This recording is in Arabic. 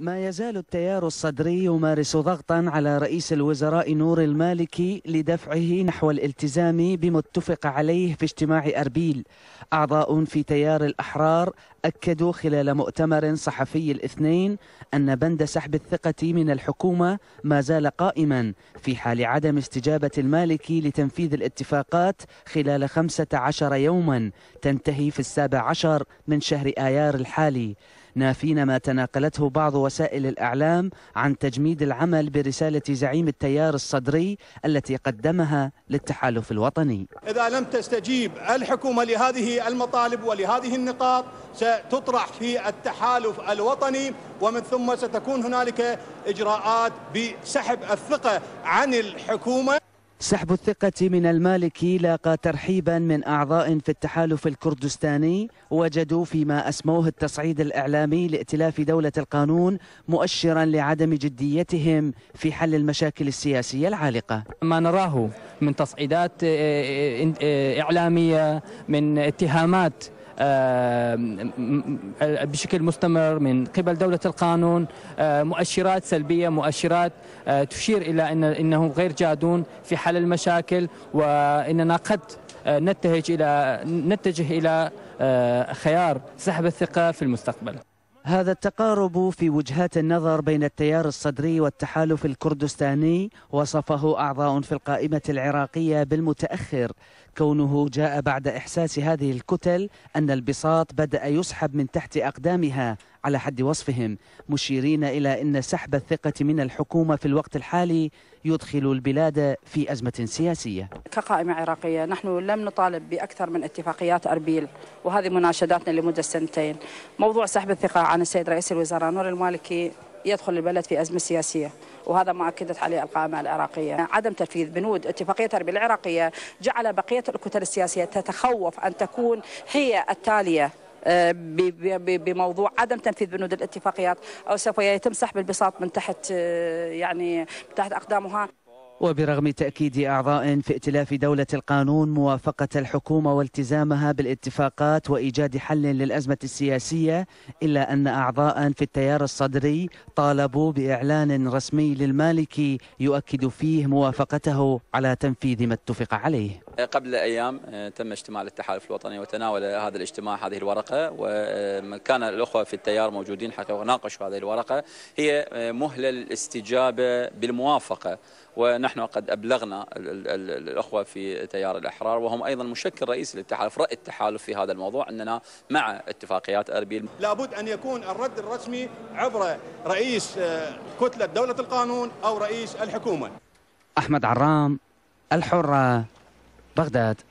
ما يزال التيار الصدري يمارس ضغطا على رئيس الوزراء نور المالكي لدفعه نحو الالتزام بما اتفق عليه في اجتماع أربيل أعضاء في تيار الأحرار أكدوا خلال مؤتمر صحفي الاثنين أن بند سحب الثقة من الحكومة ما زال قائما في حال عدم استجابة المالكي لتنفيذ الاتفاقات خلال 15 يوما تنتهي في السابع عشر من شهر آيار الحالي نافين ما تناقلته بعض وسائل الإعلام عن تجميد العمل برسالة زعيم التيار الصدري التي قدمها للتحالف الوطني إذا لم تستجيب الحكومة لهذه المطالب ولهذه النقاط ستطرح في التحالف الوطني ومن ثم ستكون هنالك إجراءات بسحب الثقة عن الحكومة سحب الثقة من المالكي لاقى ترحيبا من أعضاء في التحالف الكردستاني وجدوا فيما أسموه التصعيد الإعلامي لائتلاف دولة القانون مؤشرا لعدم جديتهم في حل المشاكل السياسية العالقة ما نراه من تصعيدات إعلامية من اتهامات آه، بشكل مستمر من قبل دولة القانون آه، مؤشرات سلبية مؤشرات آه، تشير إلى أن إنهم غير جادون في حل المشاكل وإننا قد نتهج إلى نتجه إلى خيار سحب الثقة في المستقبل هذا التقارب في وجهات النظر بين التيار الصدري والتحالف الكردستاني وصفه أعضاء في القائمة العراقية بالمتأخر كونه جاء بعد إحساس هذه الكتل أن البساط بدأ يسحب من تحت أقدامها على حد وصفهم مشيرين إلى أن سحب الثقة من الحكومة في الوقت الحالي يدخل البلاد في أزمة سياسية كقائمة عراقية نحن لم نطالب بأكثر من اتفاقيات أربيل وهذه مناشداتنا لمدة سنتين موضوع سحب الثقة عن السيد رئيس الوزراء نور المالكي يدخل البلد في أزمة سياسية وهذا ما أكدت عليه القائمة العراقية عدم تنفيذ بنود اتفاقية أربيل العراقية جعل بقية الكتل السياسية تتخوف أن تكون هي التالية آه، بموضوع عدم تنفيذ بنود الاتفاقيات او سوف يتم سحب البساط من تحت آه، يعني من تحت اقدامها وبرغم تأكيد أعضاء في ائتلاف دولة القانون موافقة الحكومة والتزامها بالاتفاقات وإيجاد حل للأزمة السياسية إلا أن أعضاء في التيار الصدري طالبوا بإعلان رسمي للمالكي يؤكد فيه موافقته على تنفيذ ما اتفق عليه قبل أيام آه، تم اجتماع للتحالف الوطني وتناول هذا الاجتماع هذه الورقة وكان الأخوة في التيار موجودين حقيقة ناقشوا هذه الورقة هي آه، مهلة الاستجابة بالموافقة ونحن قد أبلغنا الأخوة في تيار الأحرار وهم أيضا مشكل رئيسي للتحالف رأي التحالف في هذا الموضوع أننا مع اتفاقيات أربيل لابد أن يكون الرد الرسمي عبر رئيس آه، كتلة دولة القانون أو رئيس الحكومة أحمد عرام الحرة that.